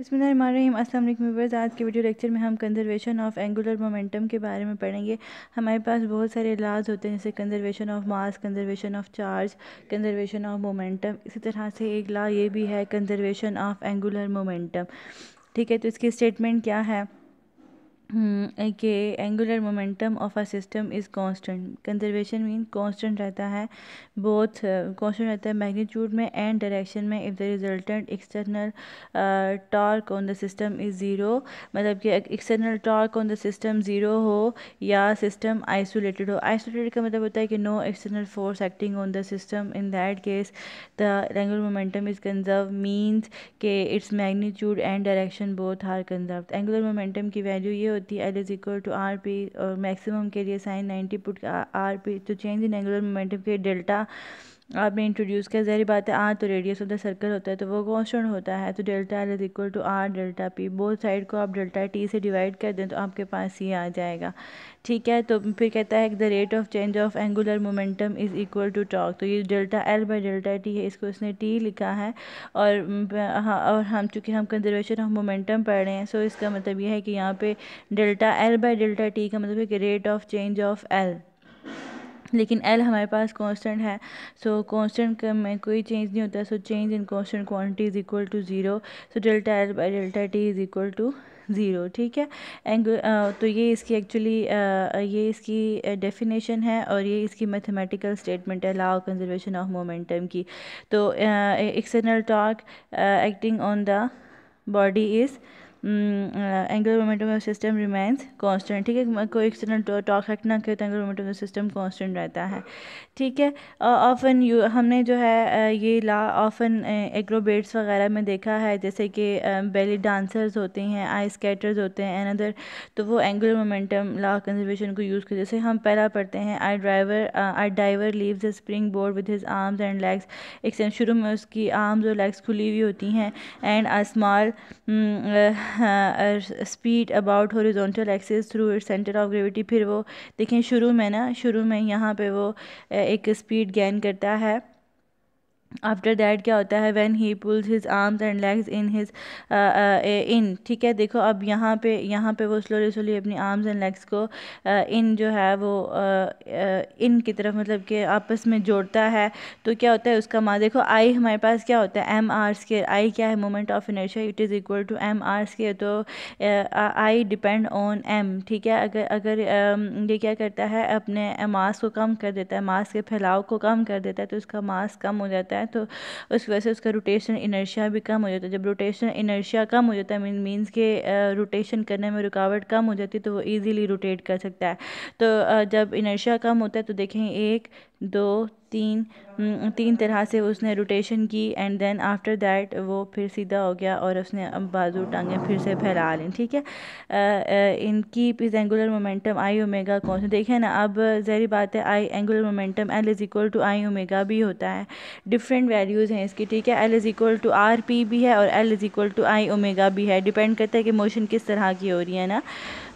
बसमीम अस्सलाम वालेकुम व्यूवर्स आज के वीडियो लेक्चर में हम कंजर्वेशन ऑफ एंगुलर मोमेंटम के बारे में पढ़ेंगे हमारे पास बहुत सारे लाज होते हैं जैसे conservation of mass conservation of charge conservation of momentum इसी तरह से एक ला ये भी है कंजर्वेशन ऑफ एंगुलर मोमेंटम ठीक है तो इसकी स्टेटमेंट क्या है के angular momentum of a system is constant conservation mean constant रहता है बोथ कांस्टेंट uh, रहता है मैग्नीट्यूड में एंड डायरेक्शन में if the resultant external torque on the system is zero मतलब कि external torque on the system zero हो या सिस्टम आइसोलेटेड हो आइसोलेटेड का मतलब होता है कि no external force acting on the system in that case the angular momentum is conserve means के its magnitude and direction both are conserve angular momentum की वैल्यू ये होती है L is equal to r p और maximum के लिए sine 90 put r p तो change in angular momentum के डेल्टा आपने इंट्रोड्यूस किया जहरी बात है आर तो रेडियस ऑफ द सर्कल होता है तो वो कॉन्स्टेंट होता है तो delta L is equal to r delta p both side को आप डेल्टा टी से डिवाइड कर दें तो आपके पास ये आ जाएगा ठीक है तो फिर कहता है the rate of change of angular momentum is equal to torque तो ये delta L by delta t है इसको इसने टी लिखा है और हाँ और हम चूँकि हम कंजर्वेशन ऑफ मोमेंटम पढ़ रहे हैं सो इसका मतलब यह है कि यहाँ पे delta L by delta t का मतलब है कि rate of change of L लेकिन एल हमारे पास कांस्टेंट है सो कांस्टेंट में कोई चेंज नहीं होता so change in constant quantity is equal to zero so delta L by delta t is equal to zero ठीक है एंग uh, तो ये इसकी एक्चुअली uh, ये इसकी डेफिनेशन uh, है और ये इसकी मैथमेटिकल स्टेटमेंट है लॉ कंजर्वेशन ऑफ मोमेंटम की तो external torque acting on the body is angular momentum of system remains constant ठीक है कोई एक्सटर्नल टॉक एक्ट ना करे तो angular momentum of system constant रहता है ठीक है ऑफन यू हमने जो है ये ला ऑफन एग्रोबेट्स वगैरह में देखा है जैसे कि बेली डांसर्स होते हैं आई स्केटर्स होते हैं एंड अदर तो वो एंगुलर मोमेंटम लॉ कंजर्वेशन को यूज़ कर जैसे हम पहला पढ़ते हैं I driver I diver leaves a spring board with his arms and legs extend शुरू में उसकी आर्म्स और लेग्स खुली हुई होती हैं and I small speed about horizontal axis through it centre of gravity फिर वो देखें शुरू में ना शुरू में यहाँ पे वो एक स्पीड गेन करता है आफ्टर दैट क्या होता है when he pulls his arms and legs in his in ठीक है देखो अब यहाँ पे यहाँ पे वो स्लोली स्लोली अपनी आर्म्स एंड लेग्स को इन uh, जो है वो इन uh, uh, की तरफ मतलब कि आपस में जोड़ता है तो क्या होता है उसका माँ देखो आई हमारे पास क्या होता है एम आर स्केयर आई क्या है moment of inertia it is equal to M R square तो आई डिपेंड ऑन एम ठीक है अगर अगर um, ये क्या करता है अपने मास को कम कर देता है मास के फैलाव को कम कर देता है तो उसका मास कम हो जाता है है तो उस वजह से उसका रोटेशन इनर्शिया भी कम हो जाता है जब रोटेशन इनर्शिया कम हो जाता है मीन मीन्स के रोटेशन करने में रुकावट कम हो जाती है तो वो ईज़िली रोटेट कर सकता है तो जब इनर्शिया कम होता है तो देखें एक दो तीन तीन तरह से उसने रोटेशन की एंड देन आफ्टर दैट वो फिर सीधा हो गया और उसने अब बाजू टांगे फिर से फैला लें ठीक है आ, इनकी is angular momentum I omega कौन सा देखें ना अब जहरी बात है I angular momentum L is equal to I omega भी होता है डिफरेंट वैल्यूज़ हैं इसकी ठीक है L is equal to r p भी है और L is equal to I omega भी है डिपेंड करता है कि मोशन किस तरह की हो रही है ना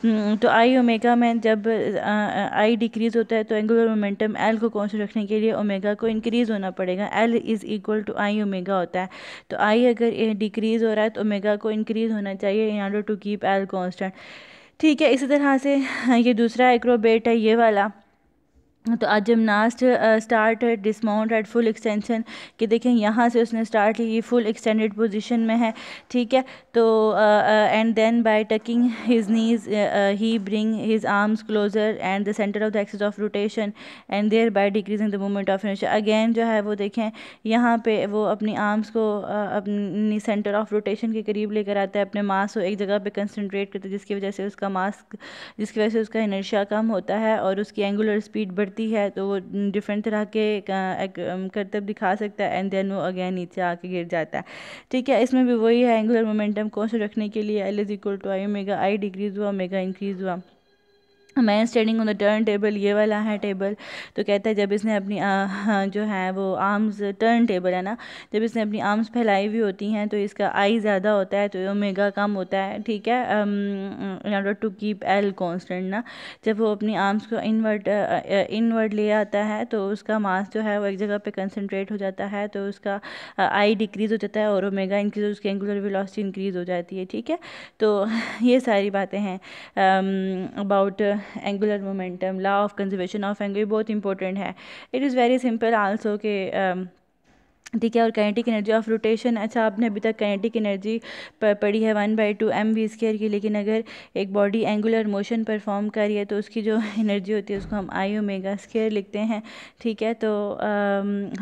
हम्म, तो आई ओमेगा में जब आई डिक्रीज़ होता है तो एंगुलर मोमेंटम एल को से रखने के लिए ओमेगा को इंक्रीज़ होना पड़ेगा L is equal to I omega होता है तो आई अगर डिक्रीज़ हो रहा है तो ओमेगा को इंक्रीज़ होना चाहिए in order to keep L constant ठीक है इसी तरह से हाँ, ये दूसरा एक्रोबेट है ये वाला तो आज gymnast start dismount at full extension कि देखें यहाँ से उसने स्टार्ट ली फुल एक्सटेंडेड पोजीशन में है ठीक है तो and then by tucking his knees he bring his arms closer and the centre of the axis of rotation and thereby decreasing the moment of inertia again जो है वो देखें यहाँ पे वो अपनी आर्म्स को uh, अपनी सेंटर ऑफ रोटेशन के करीब लेकर आता है अपने मास को एक जगह पर कंसनट्रेट करते हैं जिसकी वजह से उसका मास जिसकी वजह से उसका इनर्शिया कम होता है और उसकी एंगुलर स्पीड बढ़ती करती है तो वो डिफरेंट तरह के करतब दिखा सकता है एंड देन वो अगेन नीचे आके गिर जाता है ठीक है इसमें भी वही है एंगुलर मोमेंटम से रखने के लिए L is equal to I omega I decrease हुआ ओमेगा इंक्रीज़ हुआ man standing on the turntable ये वाला है टेबल तो कहता है जब इसने अपनी आ, हाँ, जो है वो आर्म्स टर्न टेबल है ना जब इसने अपनी आर्म्स फैलाई हुई होती हैं तो इसका आई ज़्यादा होता है तो ओमेगा कम होता है ठीक है in order to keep L constant ना जब वो अपनी आर्म्स को इनवर्ट इनवर्ट ले आता है तो उसका मास जो है वो एक जगह पर कंसनट्रेट हो जाता है तो उसका आई डिक्रीज़ हो जाता है और ओमेगा इंक्रीज उसकी एंगुलर वेलोसिटी इंक्रीज़ हो जाती है ठीक है तो ये सारी बातें हैं about angular momentum law of conservation of angle बहुत इंपॉर्टेंट है it is very simple also के ठीक है और काइनेटिक एनर्जी ऑफ रोटेशन अच्छा आपने अभी तक काइनेटिक एनर्जी पढ़ी है one by two m v square की लेकिन अगर एक बॉडी एंगुलर मोशन परफॉर्म कर रही है तो उसकी जो एनर्जी होती है उसको हम आई ओमेगा स्केयर लिखते हैं ठीक है तो आ,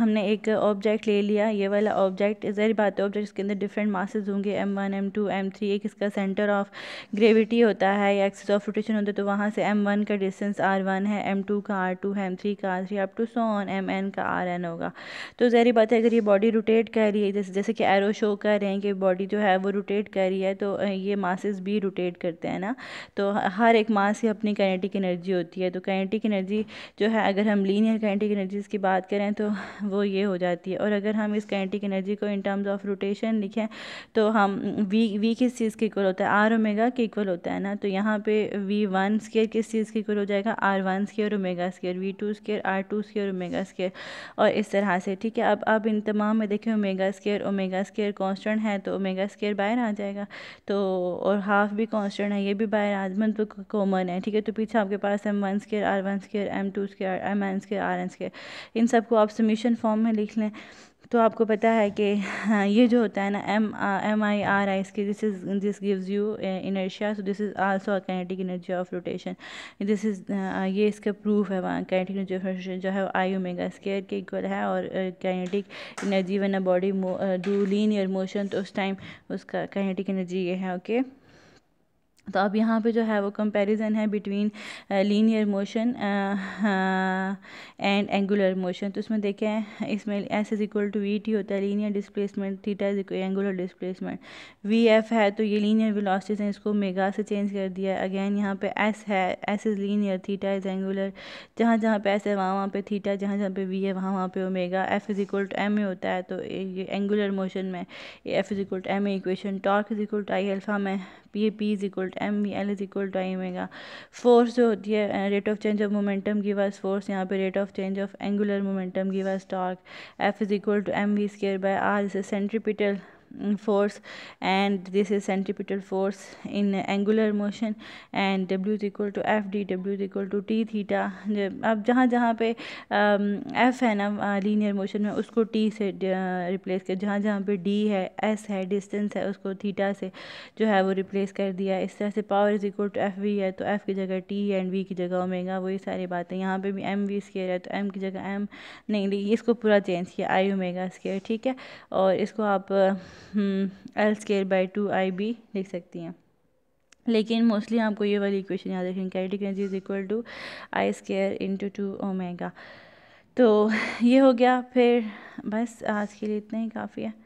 हमने एक ऑब्जेक्ट ले लिया ये वाला ऑब्जेक्ट जहरी बात है ऑब्जेक्ट इसके अंदर डिफरेंट मासेज होंगे m one m two m three एक इसका सेंटर ऑफ ग्रेविटी होता है या एक्सेस ऑफ रोटेशन होता है तो वहाँ से एम वन का डिस्टेंस आर वन है एम टू का आर टू है एम थ्री का r three up to so on m n का आर एन होगा तो जहरी बात है अगर ये बॉडी रोटेट कर रही है जैसे जैसे कि एरो शो कर रहे हैं कि बॉडी जो है वो रोटेट कर रही है तो ये मासेस भी रोटेट करते हैं ना तो हर एक मास की अपनी काइनेटिक एनर्जी होती है तो काइनेटिक एनर्जी जो है अगर हम लीनियर काइनेटिक एनर्जीज की बात करें तो वो ये हो जाती है और अगर हम इस काइनेटिक एनर्जी को इन टर्म्स ऑफ रोटेशन लिखें तो हम वी वी किस चीज़ के इक्वल होता है आर ओमेगा के इक्वल होता है ना तो यहाँ पे वी वन स्केयर किस चीज़ के इक्वल हो जाएगा r one square omega square v two square r two square omega square और इस तरह से ठीक है अब अब इन तमाम में देखें omega square omega square constant है तो ओमेगा स्केयर बाहर आ जाएगा तो और हाफ भी कॉन्सटेंट है ये भी बाहर आज मतलब तो कॉमन है ठीक है तो पीछे आपके पास m one square r one square m two square m n square r n square इन सबको आप सबमिशन फॉर्म में लिख लें तो आपको पता है कि हाँ, ये जो होता है ना m m i r i इसके this is this gives you inertia so this is also a kinetic energy of rotation this is ये इसका प्रूफ है वहाँ काइनेटिक एनर्जी ऑफ रोटेशन जो है आई ओमेगा स्केयर के इक्वल है और kinetic energy one a body due linear motion तो उस टाइम उसका काइनेटिक एनर्जी ये है ओके okay? तो अब यहाँ पे जो है वो कंपैरिजन है between linear motion and angular motion तो इसमें देखें इसमें s is equal to v t होता है linear displacement theta is angular displacement v f है तो ये लीनियर वेलोसिटीज हैं इसको मेगा से चेंज कर दिया अगेन यहाँ पे एस है s is linear theta is angular जहाँ जहाँ पे एस है वहाँ वहाँ पर थीटा जहाँ जहाँ पे वी है वहाँ वहाँ पे omega f is equal to m a होता है तो ये एंगुलर मोशन में f is equal to m a equation torque is equal to I alpha में p p is equal m v L is equal to I omega force जो होती है rate of change of momentum की was force यहाँ पे rate of change of angular momentum की was torque f is equal to m v square by r इसे centripetal force and this is centripetal force in angular motion and w is equal to f d डब्ल्यू is equal to t theta अब जहाँ जहाँ पे F um, है ना linear uh, motion में उसको टी से रिप्लेस uh, कर जहाँ जहाँ पे डी है एस है डिस्टेंस है उसको थीटा से जो है वो रिप्लेस कर दिया इस तरह से power is equal to f v है तो एफ़ की जगह टी है एंड वी की जगह ओमेगा वही सारी बातें यहाँ पे भी एम वी स्केयर है तो एम की जगह एम नहीं इसको पूरा चेंज किया आई ओमेगा स्केयर ठीक है और इसको आप uh, L square by two I b लिख सकती हैं लेकिन मोस्टली आपको ये वाली इक्वेशन याद रखें kinetic energy is equal to I square into two omega तो ये हो गया फिर बस आज के लिए इतना ही काफ़ी है